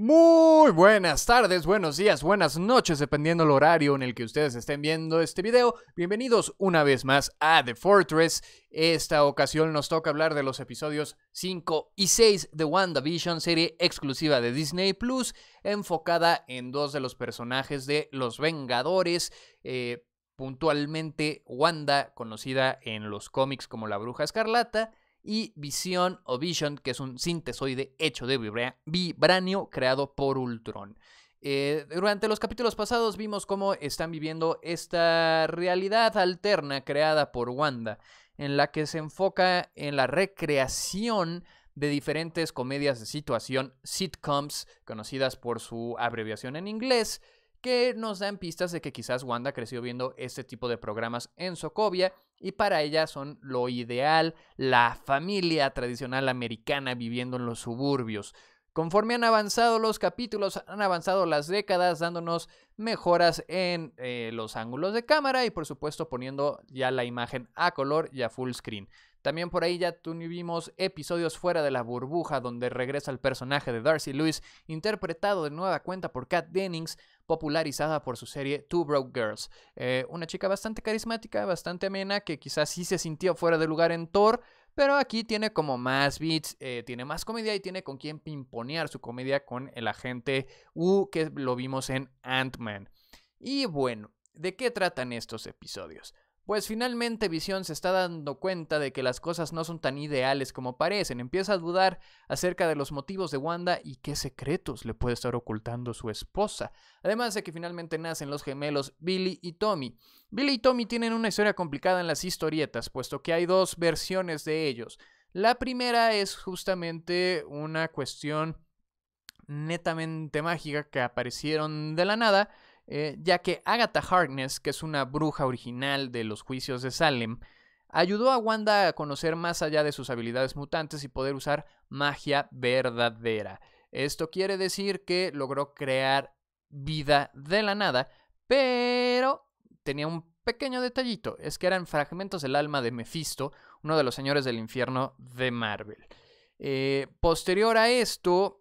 Muy buenas tardes, buenos días, buenas noches, dependiendo el horario en el que ustedes estén viendo este video. Bienvenidos una vez más a The Fortress. Esta ocasión nos toca hablar de los episodios 5 y 6 de WandaVision, serie exclusiva de Disney Plus, enfocada en dos de los personajes de Los Vengadores. Eh, puntualmente Wanda, conocida en los cómics como la Bruja Escarlata, y Vision o Vision, que es un sintesoide hecho de vibra vibranio creado por Ultron. Eh, durante los capítulos pasados vimos cómo están viviendo esta realidad alterna creada por Wanda, en la que se enfoca en la recreación de diferentes comedias de situación, sitcoms, conocidas por su abreviación en inglés, que nos dan pistas de que quizás Wanda creció viendo este tipo de programas en Sokovia y para ella son lo ideal, la familia tradicional americana viviendo en los suburbios. Conforme han avanzado los capítulos, han avanzado las décadas, dándonos mejoras en eh, los ángulos de cámara y por supuesto poniendo ya la imagen a color y a full screen. También por ahí ya tuvimos episodios fuera de la burbuja donde regresa el personaje de Darcy Lewis, interpretado de nueva cuenta por Kat Dennings, popularizada por su serie Two Broke Girls. Eh, una chica bastante carismática, bastante amena, que quizás sí se sintió fuera de lugar en Thor, pero aquí tiene como más beats, eh, tiene más comedia y tiene con quien pimponear su comedia con el agente U que lo vimos en Ant-Man. Y bueno, ¿de qué tratan estos episodios? Pues finalmente Visión se está dando cuenta de que las cosas no son tan ideales como parecen, empieza a dudar acerca de los motivos de Wanda y qué secretos le puede estar ocultando su esposa, además de que finalmente nacen los gemelos Billy y Tommy. Billy y Tommy tienen una historia complicada en las historietas, puesto que hay dos versiones de ellos. La primera es justamente una cuestión netamente mágica que aparecieron de la nada, eh, ya que Agatha Harkness, que es una bruja original de los juicios de Salem, ayudó a Wanda a conocer más allá de sus habilidades mutantes y poder usar magia verdadera. Esto quiere decir que logró crear vida de la nada, pero tenía un pequeño detallito, es que eran fragmentos del alma de Mephisto, uno de los señores del infierno de Marvel. Eh, posterior a esto,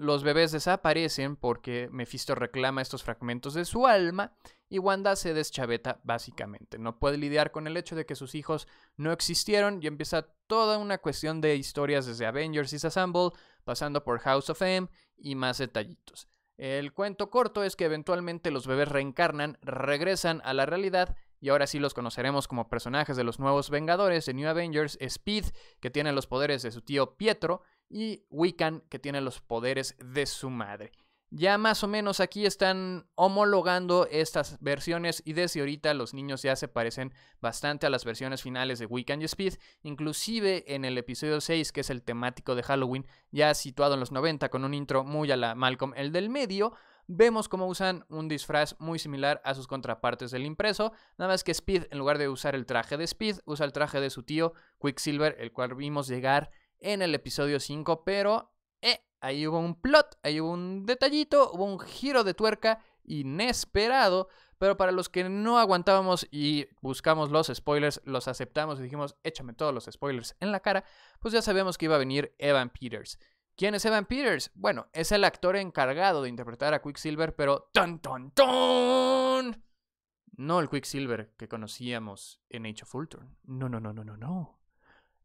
los bebés desaparecen porque Mephisto reclama estos fragmentos de su alma y Wanda se deschaveta básicamente. No puede lidiar con el hecho de que sus hijos no existieron y empieza toda una cuestión de historias desde Avengers y Assemble, pasando por House of M y más detallitos. El cuento corto es que eventualmente los bebés reencarnan, regresan a la realidad y ahora sí los conoceremos como personajes de los nuevos Vengadores de New Avengers, Speed, que tiene los poderes de su tío Pietro, y Wiccan, que tiene los poderes de su madre. Ya más o menos aquí están homologando estas versiones y desde ahorita los niños ya se parecen bastante a las versiones finales de Wiccan y Speed. Inclusive en el episodio 6, que es el temático de Halloween, ya situado en los 90 con un intro muy a la Malcolm, el del medio, vemos cómo usan un disfraz muy similar a sus contrapartes del impreso, nada más que Speed en lugar de usar el traje de Speed, usa el traje de su tío Quicksilver, el cual vimos llegar en el episodio 5, pero eh, ahí hubo un plot, ahí hubo un detallito, hubo un giro de tuerca inesperado, pero para los que no aguantábamos y buscamos los spoilers, los aceptamos y dijimos, échame todos los spoilers en la cara, pues ya sabíamos que iba a venir Evan Peters. ¿Quién es Evan Peters? Bueno, es el actor encargado de interpretar a Quicksilver, pero ¡ton, ton, ton! No el Quicksilver que conocíamos en Age of Ultron. No, no, no, no, no, no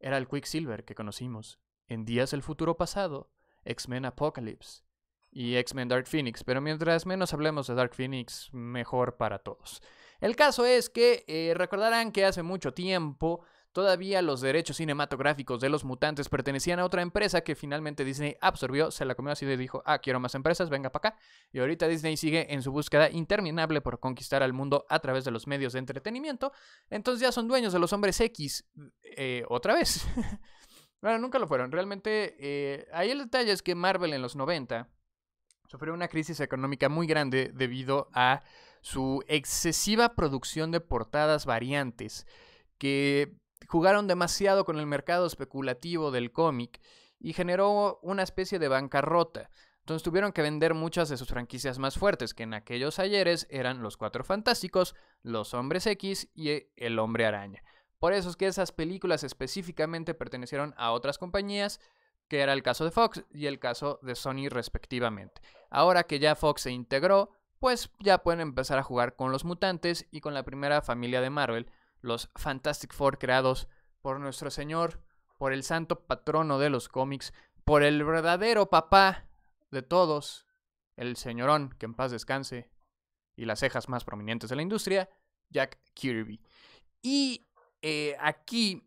era el Quicksilver que conocimos en Días del Futuro Pasado, X-Men Apocalypse y X-Men Dark Phoenix. Pero mientras menos hablemos de Dark Phoenix, mejor para todos. El caso es que eh, recordarán que hace mucho tiempo Todavía los derechos cinematográficos de los mutantes pertenecían a otra empresa que finalmente Disney absorbió, se la comió así y dijo, ah, quiero más empresas, venga para acá. Y ahorita Disney sigue en su búsqueda interminable por conquistar al mundo a través de los medios de entretenimiento. Entonces ya son dueños de los hombres X eh, otra vez. bueno, nunca lo fueron. Realmente, eh, ahí el detalle es que Marvel en los 90 sufrió una crisis económica muy grande debido a su excesiva producción de portadas variantes que jugaron demasiado con el mercado especulativo del cómic y generó una especie de bancarrota. Entonces tuvieron que vender muchas de sus franquicias más fuertes, que en aquellos ayeres eran los Cuatro Fantásticos, los Hombres X y eh, el Hombre Araña. Por eso es que esas películas específicamente pertenecieron a otras compañías, que era el caso de Fox y el caso de Sony respectivamente. Ahora que ya Fox se integró, pues ya pueden empezar a jugar con los mutantes y con la primera familia de Marvel, los Fantastic Four creados por nuestro Señor, por el santo patrono de los cómics, por el verdadero papá de todos, el señorón, que en paz descanse, y las cejas más prominentes de la industria, Jack Kirby. Y eh, aquí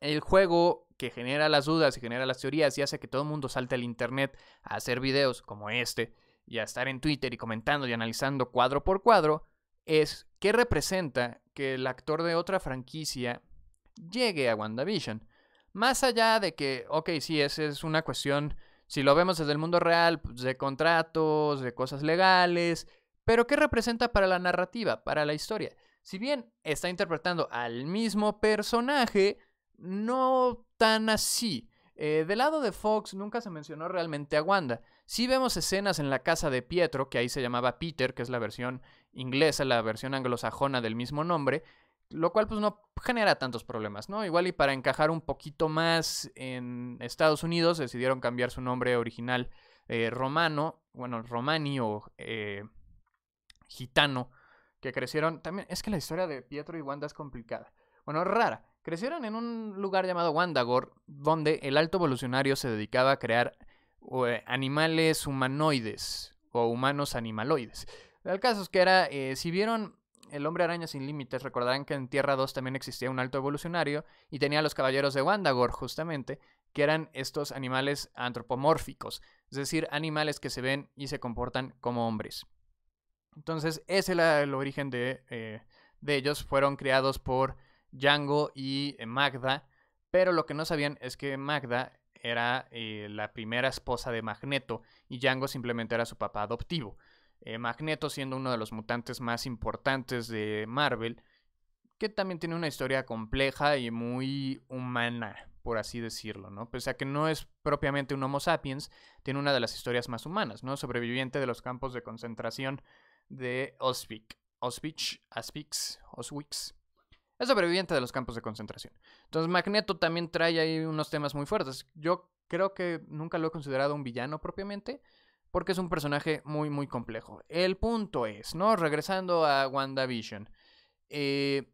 el juego que genera las dudas y genera las teorías y hace que todo el mundo salte al internet a hacer videos como este y a estar en Twitter y comentando y analizando cuadro por cuadro, es qué representa que el actor de otra franquicia llegue a WandaVision. Más allá de que, ok, sí, esa es una cuestión, si lo vemos desde el mundo real, pues, de contratos, de cosas legales, pero ¿qué representa para la narrativa, para la historia? Si bien está interpretando al mismo personaje, no tan así. Eh, del lado de Fox nunca se mencionó realmente a Wanda. Si vemos escenas en la casa de Pietro, que ahí se llamaba Peter, que es la versión inglesa, la versión anglosajona del mismo nombre, lo cual pues no genera tantos problemas, ¿no? Igual y para encajar un poquito más en Estados Unidos decidieron cambiar su nombre original eh, romano, bueno, romani o eh, gitano, que crecieron, también es que la historia de Pietro y Wanda es complicada, bueno, rara, crecieron en un lugar llamado Wandagor, donde el alto evolucionario se dedicaba a crear eh, animales humanoides o humanos animaloides. El caso es que era, eh, si vieron El hombre araña sin límites, recordarán que en Tierra 2 también existía un alto evolucionario y tenía los caballeros de Wandagor justamente, que eran estos animales antropomórficos, es decir, animales que se ven y se comportan como hombres. Entonces, ese era el origen de, eh, de ellos, fueron creados por Django y Magda, pero lo que no sabían es que Magda era eh, la primera esposa de Magneto y Django simplemente era su papá adoptivo. Eh, Magneto siendo uno de los mutantes más importantes de Marvel, que también tiene una historia compleja y muy humana, por así decirlo, ¿no? Pese a que no es propiamente un Homo sapiens, tiene una de las historias más humanas, ¿no? Sobreviviente de los campos de concentración de Auschwitz, Auschwitz, Auschwitz, Auschwitz es sobreviviente de los campos de concentración. Entonces Magneto también trae ahí unos temas muy fuertes. Yo creo que nunca lo he considerado un villano propiamente, porque es un personaje muy, muy complejo. El punto es, ¿no? Regresando a WandaVision. Eh,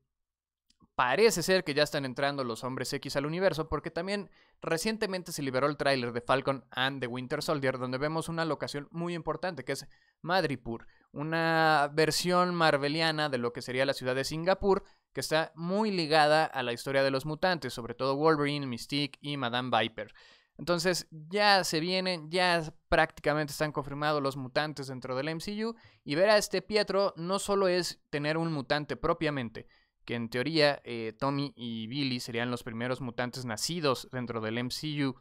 parece ser que ya están entrando los hombres X al universo, porque también recientemente se liberó el tráiler de Falcon and the Winter Soldier, donde vemos una locación muy importante, que es Madripur, una versión marveliana de lo que sería la ciudad de Singapur, que está muy ligada a la historia de los mutantes, sobre todo Wolverine, Mystique y Madame Viper. Entonces ya se vienen, ya prácticamente están confirmados los mutantes dentro del MCU y ver a este Pietro no solo es tener un mutante propiamente, que en teoría eh, Tommy y Billy serían los primeros mutantes nacidos dentro del MCU,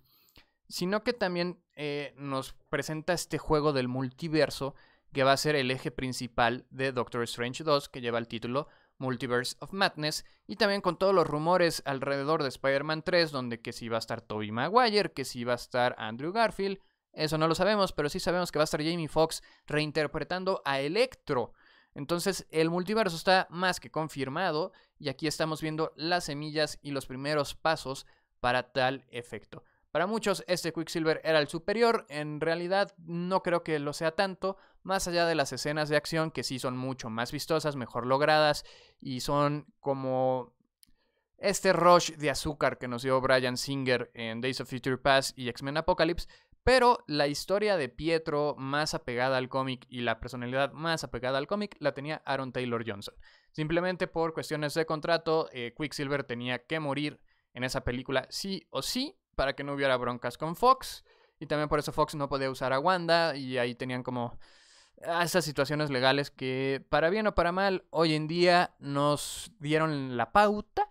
sino que también eh, nos presenta este juego del multiverso que va a ser el eje principal de Doctor Strange 2, que lleva el título Multiverse of Madness, y también con todos los rumores alrededor de Spider-Man 3, donde que si va a estar Tobey Maguire, que si va a estar Andrew Garfield, eso no lo sabemos, pero sí sabemos que va a estar Jamie Foxx reinterpretando a Electro. Entonces el multiverso está más que confirmado y aquí estamos viendo las semillas y los primeros pasos para tal efecto. Para muchos este Quicksilver era el superior, en realidad no creo que lo sea tanto, más allá de las escenas de acción que sí son mucho más vistosas, mejor logradas y son como este rush de azúcar que nos dio Brian Singer en Days of Future Past y X-Men Apocalypse, pero la historia de Pietro más apegada al cómic y la personalidad más apegada al cómic la tenía Aaron Taylor Johnson. Simplemente por cuestiones de contrato, eh, Quicksilver tenía que morir en esa película sí o sí, para que no hubiera broncas con Fox. Y también por eso Fox no podía usar a Wanda y ahí tenían como esas situaciones legales que, para bien o para mal, hoy en día nos dieron la pauta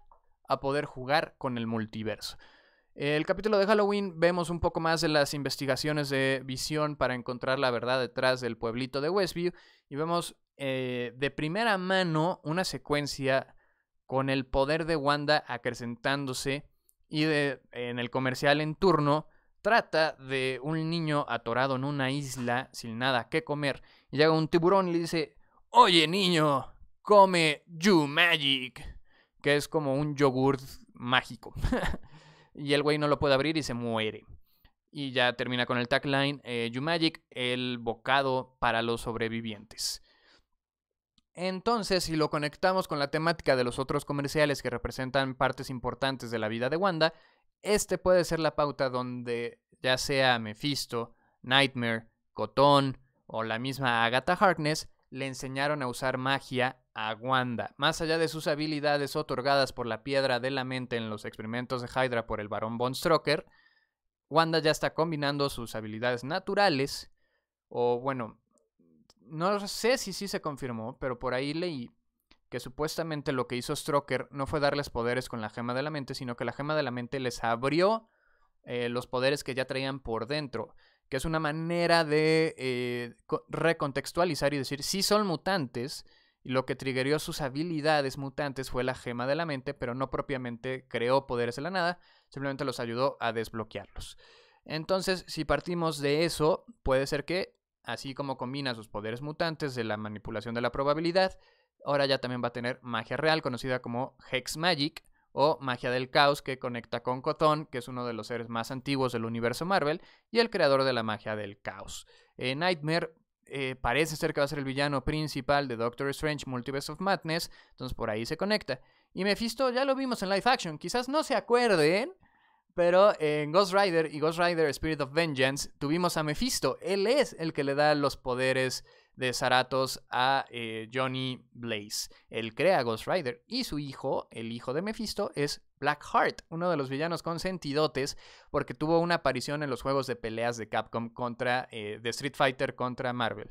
a poder jugar con el multiverso. El capítulo de Halloween vemos un poco más de las investigaciones de Visión para encontrar la verdad detrás del pueblito de Westview y vemos eh, de primera mano una secuencia con el poder de Wanda acrecentándose y de, en el comercial en turno trata de un niño atorado en una isla sin nada que comer y llega un tiburón y le dice, oye niño, come You Magic, que es como un yogurt mágico. y el güey no lo puede abrir y se muere. Y ya termina con el tagline, eh, You Magic, el bocado para los sobrevivientes. Entonces, si lo conectamos con la temática de los otros comerciales que representan partes importantes de la vida de Wanda, este puede ser la pauta donde ya sea Mephisto, Nightmare, Cotón o la misma Agatha Harkness le enseñaron a usar magia a Wanda. Más allá de sus habilidades otorgadas por la piedra de la mente en los experimentos de Hydra por el barón Von Wanda ya está combinando sus habilidades naturales, o bueno, no sé si sí se confirmó, pero por ahí leí que supuestamente lo que hizo Stroker no fue darles poderes con la gema de la mente, sino que la gema de la mente les abrió eh, los poderes que ya traían por dentro, que es una manera de eh, recontextualizar y decir, sí son mutantes, y lo que triggerió sus habilidades mutantes fue la gema de la mente, pero no propiamente creó poderes de la nada, simplemente los ayudó a desbloquearlos. Entonces, si partimos de eso, puede ser que así como combina sus poderes mutantes de la manipulación de la probabilidad, ahora ya también va a tener magia real, conocida como Hex Magic o magia del caos que conecta con Cotón, que es uno de los seres más antiguos del universo Marvel y el creador de la magia del caos. Eh, Nightmare eh, parece ser que va a ser el villano principal de Doctor Strange Multiverse of Madness, entonces por ahí se conecta. Y Mephisto ya lo vimos en live action, quizás no se acuerden, pero en Ghost Rider y Ghost Rider Spirit of Vengeance tuvimos a Mephisto. Él es el que le da los poderes de Zaratos a eh, Johnny Blaze. Él crea Ghost Rider y su hijo, el hijo de Mephisto, es Blackheart, uno de los villanos consentidotes, porque tuvo una aparición en los juegos de peleas de Capcom contra eh, de Street Fighter contra Marvel.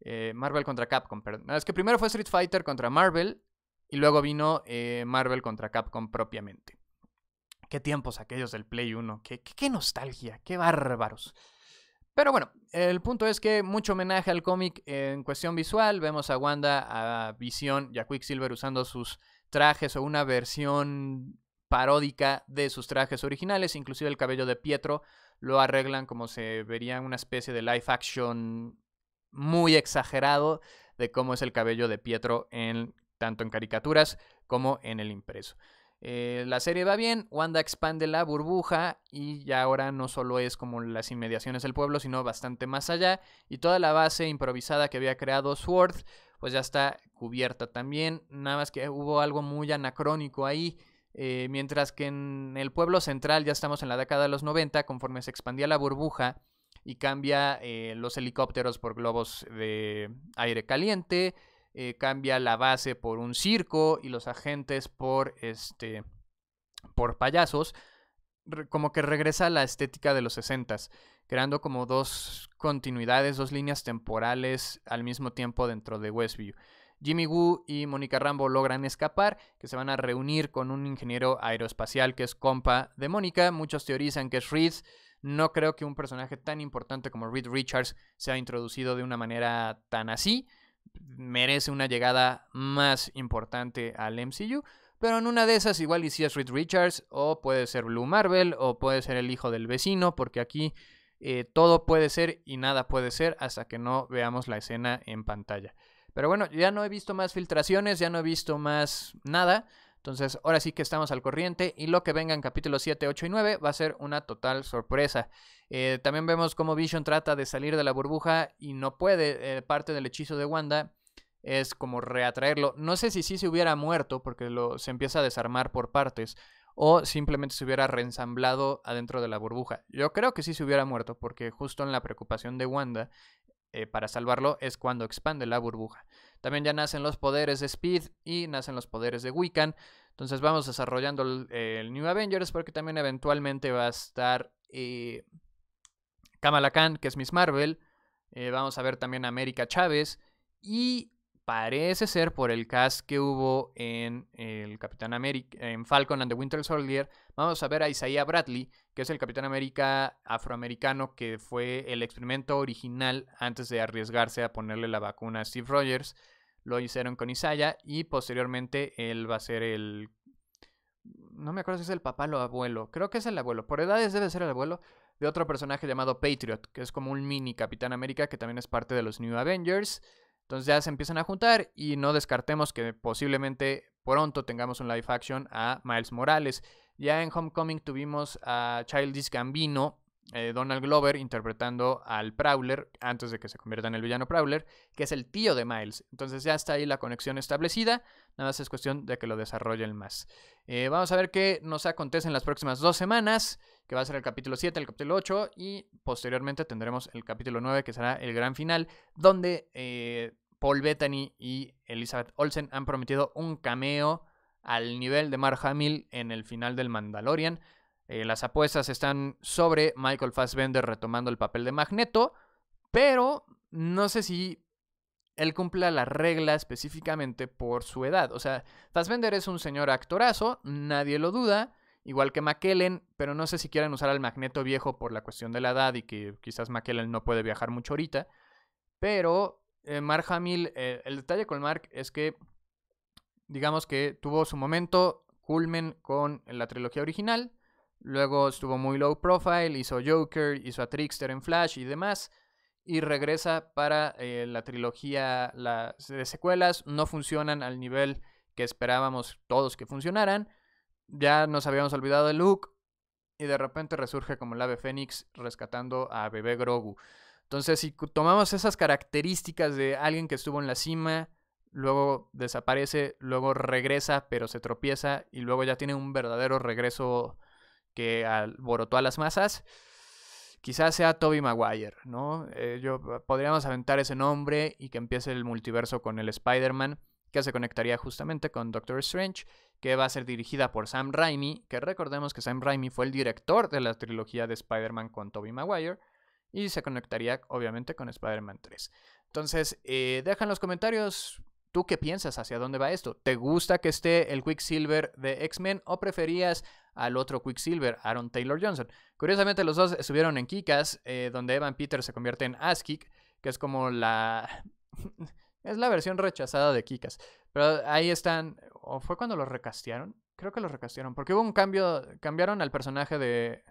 Eh, Marvel contra Capcom, perdón. Es que primero fue Street Fighter contra Marvel y luego vino eh, Marvel contra Capcom propiamente qué tiempos aquellos del Play 1, qué, nostalgia, qué bárbaros. Pero bueno, el punto es que mucho homenaje al cómic en cuestión visual. Vemos a Wanda, a Visión y a Quicksilver usando sus trajes o una versión paródica de sus trajes originales. Inclusive el cabello de Pietro lo arreglan como se vería una especie de live action muy exagerado de cómo es el cabello de Pietro en, tanto en caricaturas como en el impreso. Eh, la serie va bien, Wanda expande la burbuja y ya ahora no solo es como las inmediaciones del pueblo, sino bastante más allá. Y toda la base improvisada que había creado Sword, pues ya está cubierta también. Nada más que hubo algo muy anacrónico ahí. Eh, mientras que en el pueblo central ya estamos en la década de los 90, conforme se expandía la burbuja y cambia eh, los helicópteros por globos de aire caliente eh, cambia la base por un circo y los agentes por, este, por payasos, como que regresa a la estética de los 60 creando como dos continuidades, dos líneas temporales al mismo tiempo dentro de Westview. Jimmy Woo y Mónica Rambo logran escapar, que se van a reunir con un ingeniero aeroespacial que es compa de Mónica. Muchos teorizan que es Reed. No creo que un personaje tan importante como Reed Richards sea introducido de una manera tan así merece una llegada más importante al MCU. Pero en una de esas igual y si Reed Richards o puede ser Blue Marvel o puede ser el hijo del vecino porque aquí eh, todo puede ser y nada puede ser hasta que no veamos la escena en pantalla. Pero bueno, ya no he visto más filtraciones, ya no he visto más nada. Entonces, ahora sí que estamos al corriente y lo que venga en capítulos 7, 8 y 9 va a ser una total sorpresa. Eh, también vemos cómo Vision trata de salir de la burbuja y no puede. Eh, parte del hechizo de Wanda es como reatraerlo. No sé si sí se hubiera muerto porque se empieza a desarmar por partes o simplemente se hubiera reensamblado adentro de la burbuja. Yo creo que sí se hubiera muerto porque justo en la preocupación de Wanda eh, para salvarlo es cuando expande la burbuja. También ya nacen los poderes de Speed y nacen los poderes de Wiccan. Entonces vamos desarrollando el, New Avengers porque también eventualmente va a estar eh, Kamala Khan, que es Miss Marvel. Eh, vamos a ver también a América Chávez. Y parece ser por el cast que hubo en el Capitán América, en Falcon and the Winter Soldier, vamos a ver a Isaiah Bradley, que es el Capitán América afroamericano que fue el experimento original antes de arriesgarse a ponerle la vacuna a Steve Rogers. Lo hicieron con Isaiah y posteriormente él va a ser el... No me acuerdo si es el papá o abuelo, creo que es el abuelo, por edades debe ser el abuelo, de otro personaje llamado Patriot, que es como un mini Capitán América que también es parte de los New Avengers. Entonces ya se empiezan a juntar y no descartemos que posiblemente pronto tengamos un live action a Miles Morales. Ya en Homecoming tuvimos a Childish Gambino eh, Donald Glover interpretando al Prowler antes de que se convierta en el villano Prowler, que es el tío de Miles. Entonces ya está ahí la conexión establecida, nada más es cuestión de que lo desarrollen más. Eh, vamos a ver qué nos acontece en las próximas dos semanas, que va a ser el capítulo 7, el capítulo 8 y posteriormente tendremos el capítulo 9, que será el gran final, donde eh, Paul Bettany y Elizabeth Olsen han prometido un cameo al nivel de Mark Hamill en el final del Mandalorian. Eh, las apuestas están sobre Michael Fassbender retomando el papel de Magneto, pero no sé si él cumpla la regla específicamente por su edad. O sea, Fassbender es un señor actorazo, nadie lo duda, igual que McKellen, pero no sé si quieren usar al Magneto viejo por la cuestión de la edad y que quizás McKellen no puede viajar mucho ahorita. Pero eh, Mark Hamill, eh, el detalle con Mark es que, digamos que tuvo su momento culmen con la trilogía original, Luego estuvo muy low profile, hizo Joker, hizo a Trickster en Flash y demás. Y regresa para eh, la trilogía las de secuelas. No funcionan al nivel que esperábamos todos que funcionaran. Ya nos habíamos olvidado de Luke. Y de repente resurge como el ave Fénix rescatando a bebé Grogu. Entonces, si tomamos esas características de alguien que estuvo en la cima, luego desaparece, luego regresa, pero se tropieza y luego ya tiene un verdadero regreso que alborotó a las masas, quizás sea Toby Maguire, ¿no? Eh, yo, eh, podríamos aventar ese nombre y que empiece el multiverso con el Spider-Man, que se conectaría justamente con Doctor Strange, que va a ser dirigida por Sam Raimi, que recordemos que Sam Raimi fue el director de la trilogía de Spider-Man con Toby Maguire, y se conectaría obviamente con Spider-Man 3. Entonces, eh, deja en los comentarios ¿Tú qué piensas? ¿Hacia dónde va esto? ¿Te gusta que esté el Quicksilver de X-Men o preferías al otro Quicksilver, Aaron Taylor Johnson. Curiosamente, los dos subieron en Kikas, eh, donde Evan Peters se convierte en Askik, que es como la. es la versión rechazada de Kikas. Pero ahí están. ¿O fue cuando los recastearon? Creo que los recastearon. Porque hubo un cambio. Cambiaron al personaje de,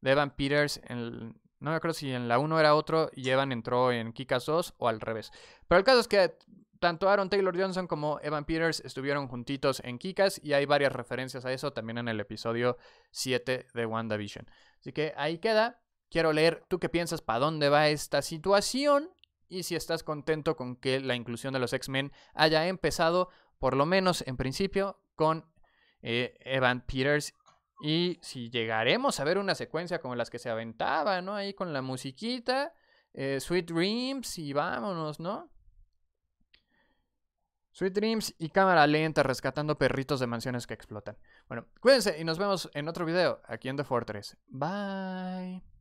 de Evan Peters en, no me acuerdo si en la 1 era otro y Evan entró en Kikas 2 o al revés. Pero el caso es que tanto Aaron Taylor Johnson como Evan Peters estuvieron juntitos en Kikas y hay varias referencias a eso también en el episodio 7 de WandaVision. Así que ahí queda. Quiero leer tú qué piensas, para dónde va esta situación y si estás contento con que la inclusión de los X-Men haya empezado, por lo menos en principio, con eh, Evan Peters y si llegaremos a ver una secuencia como las que se aventaba, ¿no? Ahí con la musiquita, eh, Sweet Dreams y vámonos, ¿no? Sweet Dreams y cámara lenta rescatando perritos de mansiones que explotan. Bueno, cuídense y nos vemos en otro video aquí en The Fortress. Bye.